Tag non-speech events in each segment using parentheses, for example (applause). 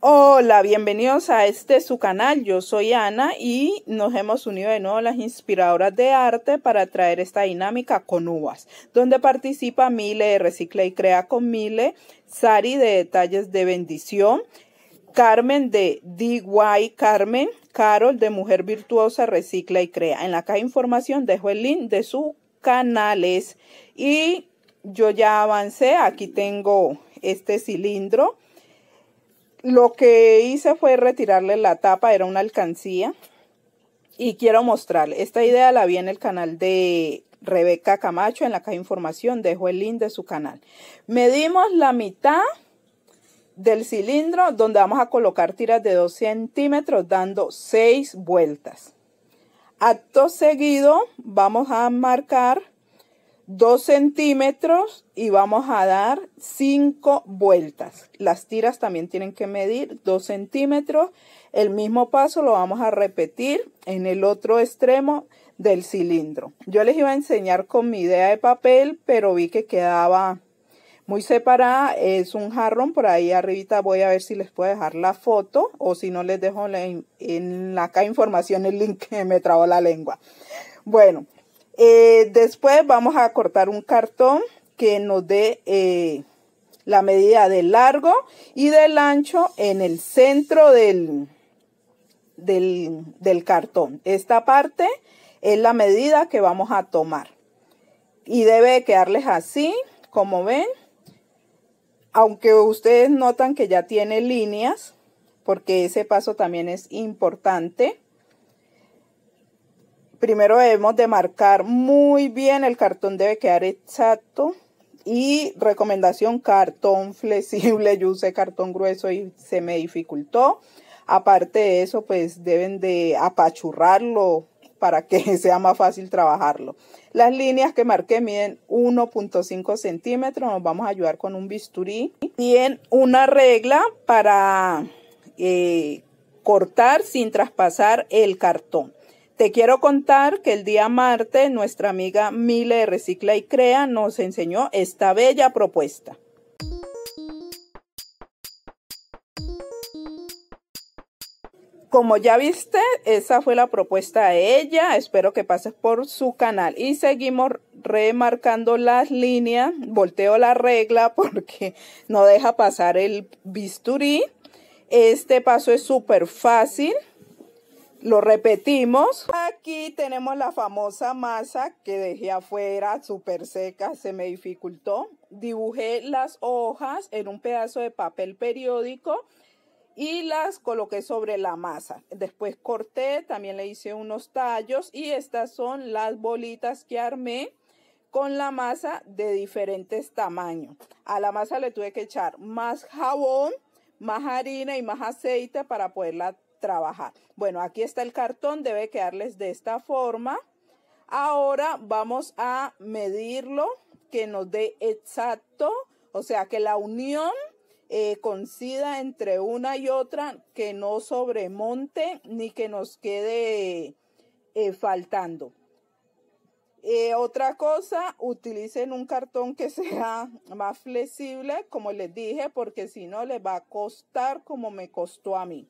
Hola, bienvenidos a este su canal. Yo soy Ana y nos hemos unido de nuevo las inspiradoras de arte para traer esta dinámica con uvas, donde participa Mile de Recicla y Crea con Mile, Sari de Detalles de Bendición, Carmen de DY Carmen, Carol de Mujer Virtuosa Recicla y Crea. En la caja de información dejo el link de sus canales y yo ya avancé, aquí tengo este cilindro. Lo que hice fue retirarle la tapa, era una alcancía. Y quiero mostrarle, esta idea la vi en el canal de Rebeca Camacho, en la caja de información, dejo el link de su canal. Medimos la mitad del cilindro donde vamos a colocar tiras de 2 centímetros dando 6 vueltas. Acto seguido vamos a marcar 2 centímetros y vamos a dar 5 vueltas. Las tiras también tienen que medir 2 centímetros. El mismo paso lo vamos a repetir en el otro extremo del cilindro. Yo les iba a enseñar con mi idea de papel, pero vi que quedaba muy separada. Es un jarrón, por ahí arribita voy a ver si les puedo dejar la foto o si no les dejo en la acá información el link que me trabó la lengua. Bueno, eh, después vamos a cortar un cartón que nos dé eh, la medida de largo y del ancho en el centro del, del, del cartón. Esta parte es la medida que vamos a tomar. Y debe quedarles así, como ven. Aunque ustedes notan que ya tiene líneas, porque ese paso también es importante. Primero debemos de marcar muy bien, el cartón debe quedar exacto. Y recomendación, cartón (laughs) flexible, yo usé cartón grueso y se me dificultó. Aparte de eso, pues deben de apachurrarlo para que (laughs) sea más fácil trabajarlo. Las líneas que marqué miden 1.5 centímetros. Nos vamos a ayudar con un bisturí. en una regla para eh, cortar sin traspasar el cartón. Te quiero contar que el día martes nuestra amiga Mile de Recicla y Crea nos enseñó esta bella propuesta. Como ya viste, esa fue la propuesta de ella. Espero que pases por su canal. Y seguimos remarcando las líneas. Volteo la regla (laughs) porque no deja pasar el bisturí. Este paso es súper fácil. Lo repetimos. Aquí tenemos la famosa masa que dejé afuera, súper seca, se me dificultó. Dibujé las hojas en un pedazo de papel periódico y las coloqué sobre la masa. Después corté, también le hice unos tallos y estas son las bolitas que armé con la masa de diferentes tamaños. A la masa le tuve que echar más jabón, más harina y más aceite para poderla trabajar. Bueno, aquí está el cartón, debe quedarles de esta forma. Ahora vamos a medirlo, que nos dé exacto, o sea, que la unión eh, coincida entre una y otra, que no sobremonte ni que nos quede eh, faltando. Eh, otra cosa, utilicen un cartón que sea más flexible, como les dije, porque si no les va a costar como me costó a mí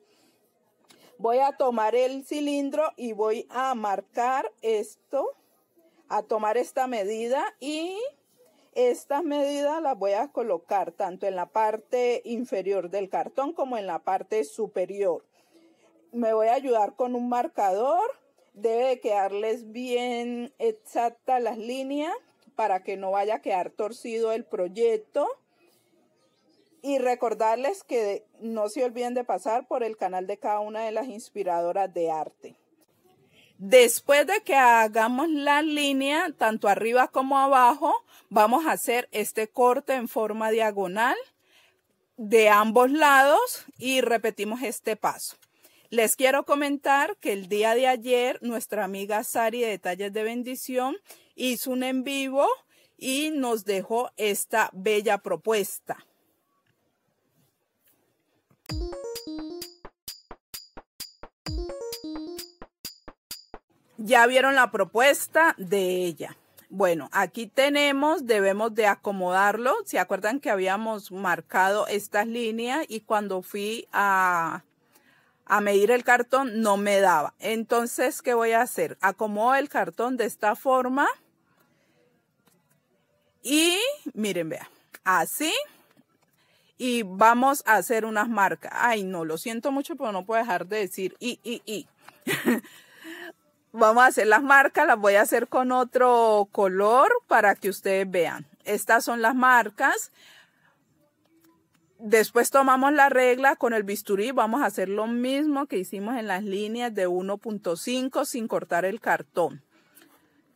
voy a tomar el cilindro y voy a marcar esto, a tomar esta medida y estas medidas las voy a colocar tanto en la parte inferior del cartón como en la parte superior. Me voy a ayudar con un marcador. Debe quedarles bien exacta las líneas para que no vaya a quedar torcido el proyecto y recordarles que no se olviden de pasar por el canal de cada una de las inspiradoras de arte. Después de que hagamos la línea, tanto arriba como abajo, vamos a hacer este corte en forma diagonal de ambos lados y repetimos este paso. Les quiero comentar que el día de ayer nuestra amiga Sari de Detalles de Bendición hizo un en vivo y nos dejó esta bella propuesta. Ya vieron la propuesta de ella. Bueno, aquí tenemos, debemos de acomodarlo. ¿Se acuerdan que habíamos marcado estas líneas y cuando fui a, a medir el cartón no me daba? Entonces, ¿qué voy a hacer? Acomodo el cartón de esta forma. Y miren, vea, así y vamos a hacer unas marcas. Ay, no, lo siento mucho, pero no puedo dejar de decir y, y, y. (laughs) vamos a hacer las marcas, las voy a hacer con otro color para que ustedes vean. Estas son las marcas. Después tomamos la regla con el bisturí, vamos a hacer lo mismo que hicimos en las líneas de 1.5 sin cortar el cartón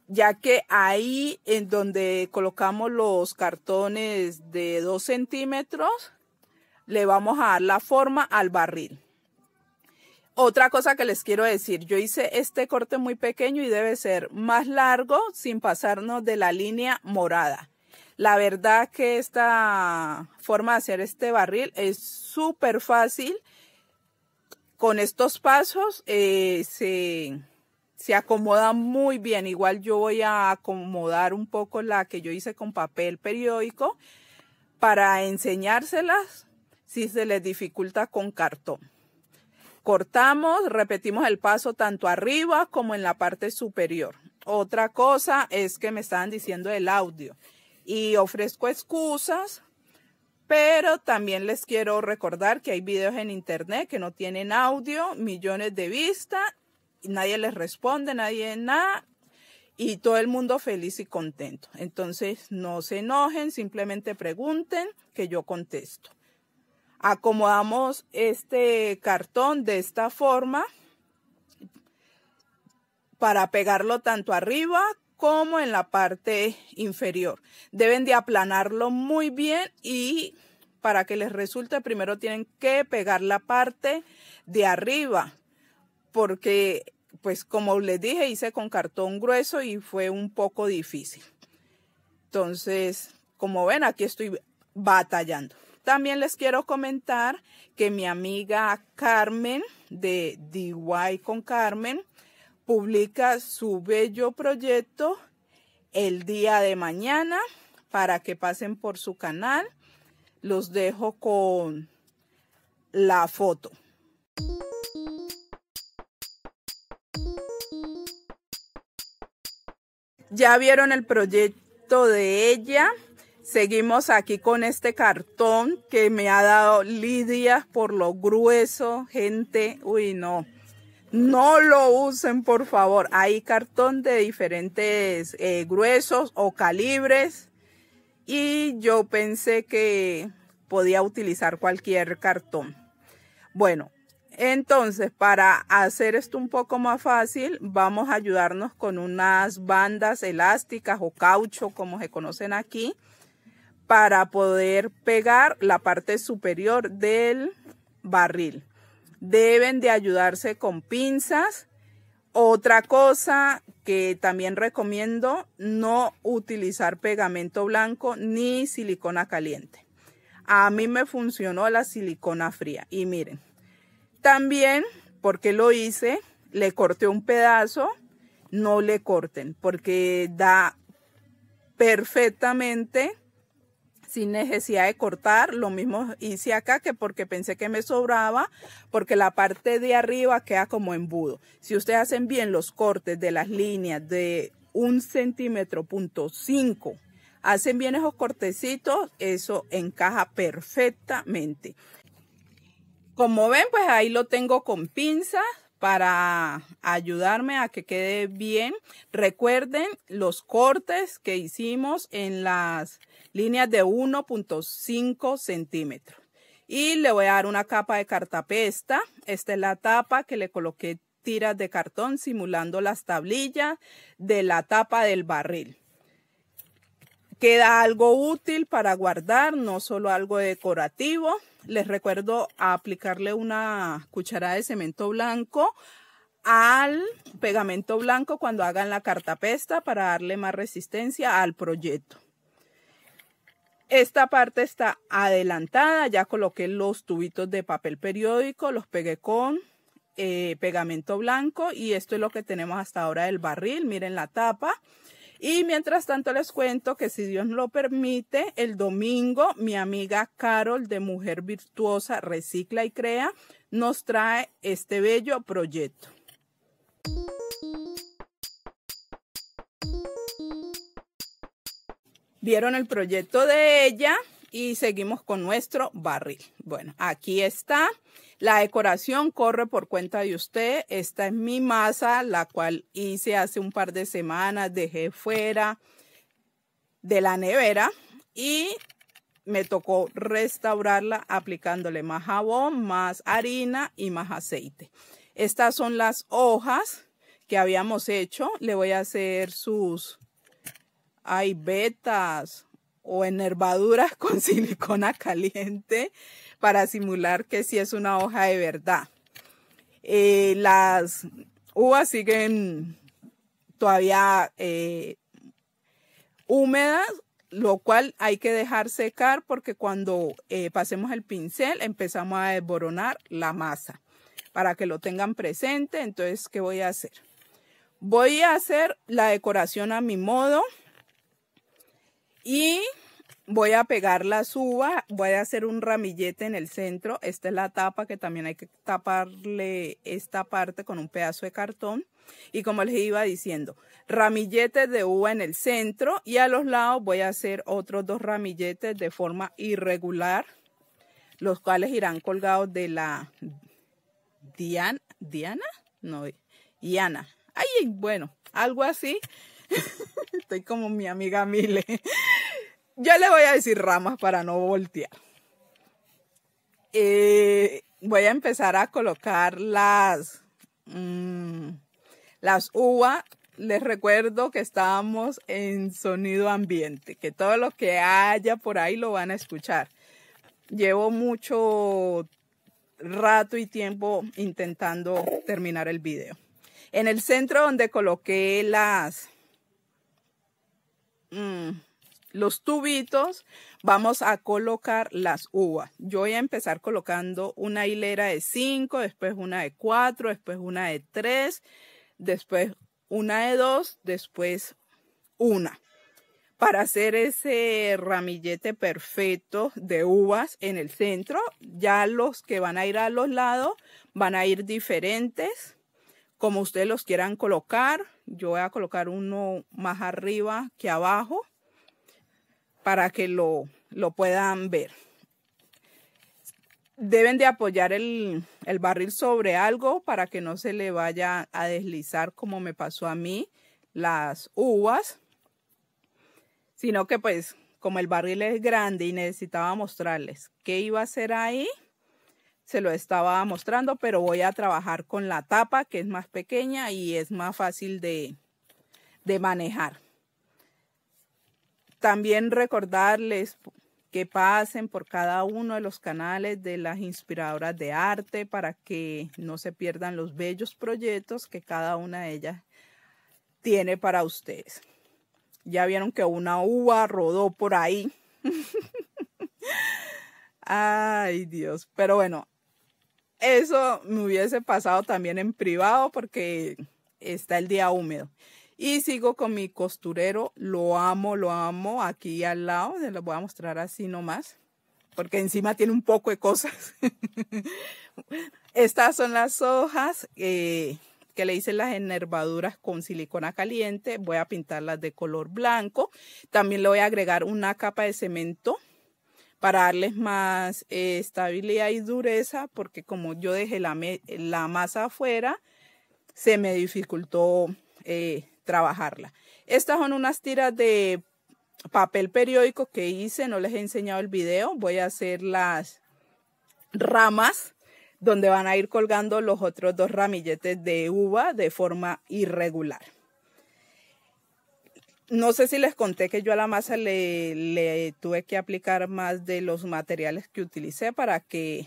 ya que ahí en donde colocamos los cartones de 2 centímetros, le vamos a dar la forma al barril. Otra cosa que les quiero decir, yo hice este corte muy pequeño y debe ser más largo sin pasarnos de la línea morada. La verdad que esta forma de hacer este barril es súper fácil. Con estos pasos eh, se se acomoda muy bien. Igual yo voy a acomodar un poco la que yo hice con papel periódico para enseñárselas si se les dificulta con cartón. Cortamos, repetimos el paso tanto arriba como en la parte superior. Otra cosa es que me estaban diciendo el audio y ofrezco excusas, pero también les quiero recordar que hay videos en internet que no tienen audio, millones de vistas nadie les responde, nadie nada, y todo el mundo feliz y contento. Entonces, no se enojen, simplemente pregunten que yo contesto. Acomodamos este cartón de esta forma para pegarlo tanto arriba como en la parte inferior. Deben de aplanarlo muy bien y para que les resulte primero tienen que pegar la parte de arriba porque pues como les dije hice con cartón grueso y fue un poco difícil. Entonces, como ven, aquí estoy batallando. También les quiero comentar que mi amiga Carmen de DIY con Carmen publica su bello proyecto el día de mañana para que pasen por su canal. Los dejo con la foto. Ya vieron el proyecto de ella. Seguimos aquí con este cartón que me ha dado Lidia por lo grueso, gente. Uy, no. No lo usen, por favor. Hay cartón de diferentes eh, gruesos o calibres. Y yo pensé que podía utilizar cualquier cartón. Bueno, entonces, para hacer esto un poco más fácil, vamos a ayudarnos con unas bandas elásticas o caucho, como se conocen aquí, para poder pegar la parte superior del barril. Deben de ayudarse con pinzas. Otra cosa que también recomiendo, no utilizar pegamento blanco ni silicona caliente. A mí me funcionó la silicona fría y miren, también, porque lo hice, le corté un pedazo, no le corten, porque da perfectamente sin necesidad de cortar. Lo mismo hice acá que porque pensé que me sobraba, porque la parte de arriba queda como embudo. Si ustedes hacen bien los cortes de las líneas de un centímetro punto cinco, hacen bien esos cortecitos, eso encaja perfectamente. Como ven, pues ahí lo tengo con pinza para ayudarme a que quede bien. Recuerden los cortes que hicimos en las líneas de 1.5 centímetros. Y le voy a dar una capa de cartapesta. Esta es la tapa que le coloqué tiras de cartón simulando las tablillas de la tapa del barril. Queda algo útil para guardar, no solo algo decorativo. Les recuerdo aplicarle una cucharada de cemento blanco al pegamento blanco cuando hagan la cartapesta para darle más resistencia al proyecto. Esta parte está adelantada, ya coloqué los tubitos de papel periódico, los pegué con eh, pegamento blanco y esto es lo que tenemos hasta ahora del barril, miren la tapa. Y mientras tanto les cuento que si Dios lo permite, el domingo mi amiga Carol de Mujer Virtuosa Recicla y Crea nos trae este bello proyecto. Vieron el proyecto de ella y seguimos con nuestro barril. Bueno, aquí está. La decoración corre por cuenta de usted. Esta es mi masa, la cual hice hace un par de semanas, dejé fuera de la nevera y me tocó restaurarla aplicándole más jabón, más harina y más aceite. Estas son las hojas que habíamos hecho. Le voy a hacer sus... Hay o enervaduras (laughs) con silicona caliente para simular que si es una hoja de verdad. Eh, las uvas siguen todavía eh, húmedas, lo cual hay que dejar secar porque cuando eh, pasemos el pincel empezamos a desboronar la masa. Para que lo tengan presente, entonces, ¿qué voy a hacer? Voy a hacer la decoración a mi modo. Y voy a pegar la uvas, voy a hacer un ramillete en el centro. Esta es la tapa que también hay que taparle esta parte con un pedazo de cartón. Y como les iba diciendo, ramilletes de uva en el centro y a los lados voy a hacer otros dos ramilletes de forma irregular, los cuales irán colgados de la Diana, Diana, no, Diana. Ay, bueno, algo así. (laughs) Estoy como mi amiga Mile. (laughs) Yo le voy a decir ramas para no voltear. Eh, voy a empezar a colocar las, mm, las uvas. Les recuerdo que estábamos en sonido ambiente, que todo lo que haya por ahí lo van a escuchar. Llevo mucho rato y tiempo intentando terminar el video. En el centro donde coloqué las, Mm, los tubitos, vamos a colocar las uvas. Yo voy a empezar colocando una hilera de 5, después una de cuatro después una de tres después una de dos después una. Para hacer ese ramillete perfecto de uvas en el centro, ya los que van a ir a los lados van a ir diferentes como ustedes los quieran colocar. Yo voy a colocar uno más arriba que abajo para que lo, lo puedan ver. Deben de apoyar el, el barril sobre algo para que no se le vaya a deslizar como me pasó a mí las uvas, sino que pues como el barril es grande y necesitaba mostrarles qué iba a hacer ahí, se lo estaba mostrando, pero voy a trabajar con la tapa que es más pequeña y es más fácil de, manejar. También recordarles que pasen por cada uno de los canales de las inspiradoras de arte para que no se pierdan los bellos proyectos que cada una de ellas tiene para ustedes. Ya vieron que una uva rodó por ahí. (laughs) Ay, Dios. Pero bueno, eso me hubiese pasado también en privado porque está el día húmedo. Y sigo con mi costurero, lo amo, lo amo, aquí al lado, les lo voy a mostrar así nomás, porque encima tiene un poco de cosas. (laughs) Estas son las hojas eh, que le hice las enervaduras con silicona caliente, voy a pintarlas de color blanco, también le voy a agregar una capa de cemento para darles más eh, estabilidad y dureza, porque como yo dejé la, masa afuera, se me dificultó eh, trabajarla. Estas son unas tiras de papel periódico que hice, no les he enseñado el video, voy a hacer las ramas donde van a ir colgando los otros dos ramilletes de uva de forma irregular no sé si les conté que yo a la masa le, tuve que aplicar más de los materiales que utilicé para que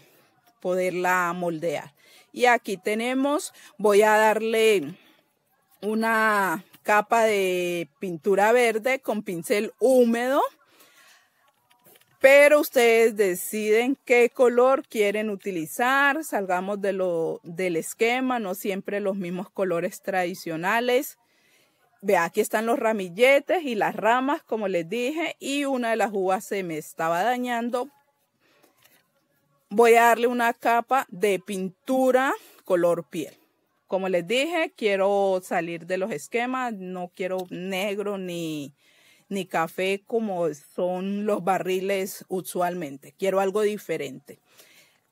poderla moldear. Y aquí tenemos, voy a darle una capa de pintura verde con pincel húmedo. Pero ustedes deciden qué color quieren utilizar. Salgamos de lo, del esquema, no siempre los mismos colores tradicionales. Vea, aquí están los ramilletes y las ramas, como les dije, y una de las uvas se me estaba dañando. Voy a darle una capa de pintura color piel. Como les dije, quiero salir de los esquemas, no quiero negro ni, ni café como son los barriles usualmente. Quiero algo diferente.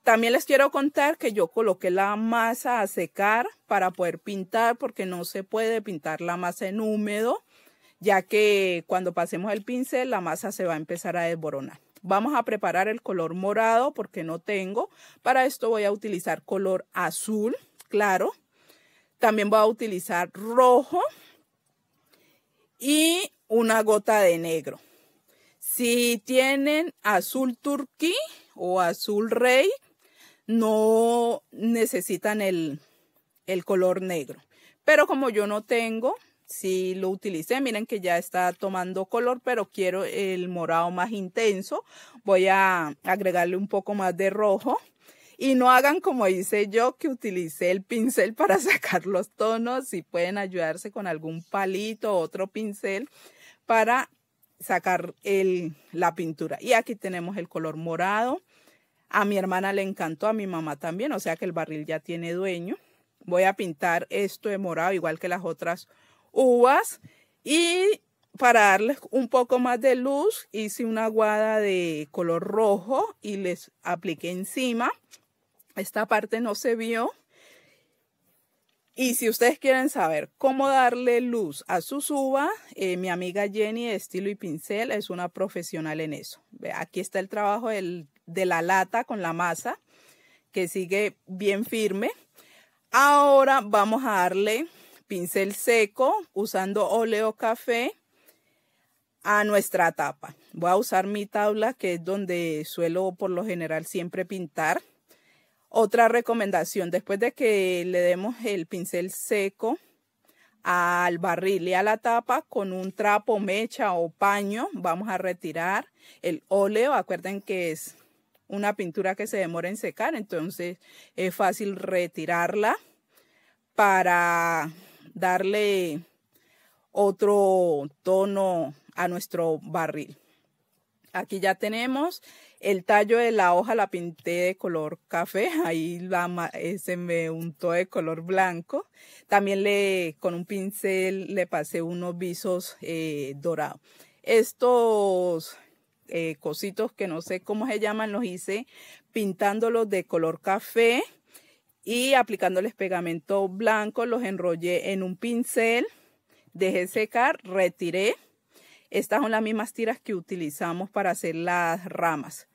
También les quiero contar que yo coloqué la masa a secar para poder pintar porque no se puede pintar la masa en húmedo, ya que cuando pasemos el pincel la masa se va a empezar a desboronar. Vamos a preparar el color morado porque no tengo. Para esto voy a utilizar color azul, claro. También voy a utilizar rojo y una gota de negro. Si tienen azul turquí o azul rey, no necesitan el, el color negro. Pero como yo no tengo, si sí lo utilicé. Miren que ya está tomando color, pero quiero el morado más intenso. Voy a agregarle un poco más de rojo. Y no hagan como hice yo, que utilicé el pincel para (laughs) sacar los tonos. Si pueden ayudarse con algún palito o otro pincel para sacar el, la pintura. Y aquí tenemos el color morado. A mi hermana le encantó, a mi mamá también, o sea que el barril ya tiene dueño. Voy a pintar esto de morado, igual que las otras uvas. Y para darles un poco más de luz, hice una guada de color rojo y les apliqué encima. Esta parte no se vio. Y si ustedes quieren saber cómo darle luz a sus uvas, eh, mi amiga Jenny de Estilo y Pincel es una profesional en eso. Aquí está el trabajo del de la lata con la masa que sigue bien firme. Ahora vamos a darle pincel seco usando óleo café a nuestra tapa. Voy a usar mi tabla que es donde suelo por lo general siempre pintar. Otra recomendación, después de que le demos el pincel seco al barril y a la tapa con un trapo, mecha o paño, vamos a retirar el óleo. Acuerden que es una pintura que se demora en secar, entonces es fácil retirarla para darle otro tono a nuestro barril. Aquí ya tenemos el tallo de la hoja, la pinté de color café, (laughs) ahí eh, se me untó de color blanco. También le, con un pincel le pasé unos visos eh, dorados. Estos eh, cositos que no sé cómo se llaman, los hice pintándolos de color café y aplicándoles pegamento blanco, los enrollé en un pincel, dejé secar, retiré. Estas son las mismas tiras que utilizamos para hacer las ramas.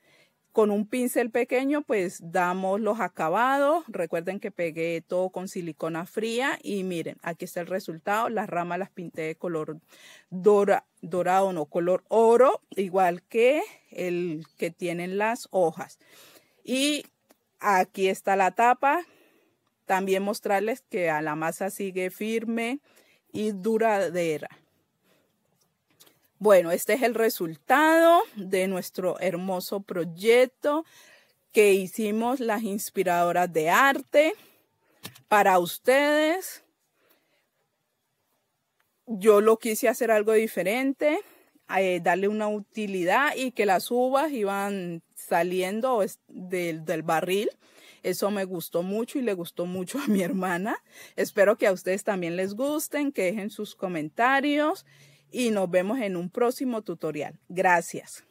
Con un pincel pequeño pues damos los acabados. Recuerden que pegué todo con silicona fría y miren, aquí está el resultado. Las ramas las pinté de color dorado, no color oro, igual que el que tienen las hojas. Y aquí está la tapa. También mostrarles que a la masa sigue firme y duradera. Bueno, este es el resultado de nuestro hermoso proyecto que hicimos las inspiradoras de arte para ustedes. Yo lo quise hacer algo diferente, eh, darle una utilidad y que las uvas iban saliendo del, del barril. Eso me gustó mucho y le gustó mucho a mi hermana. Espero que a ustedes también les gusten, que dejen sus comentarios y nos vemos en un próximo tutorial. Gracias.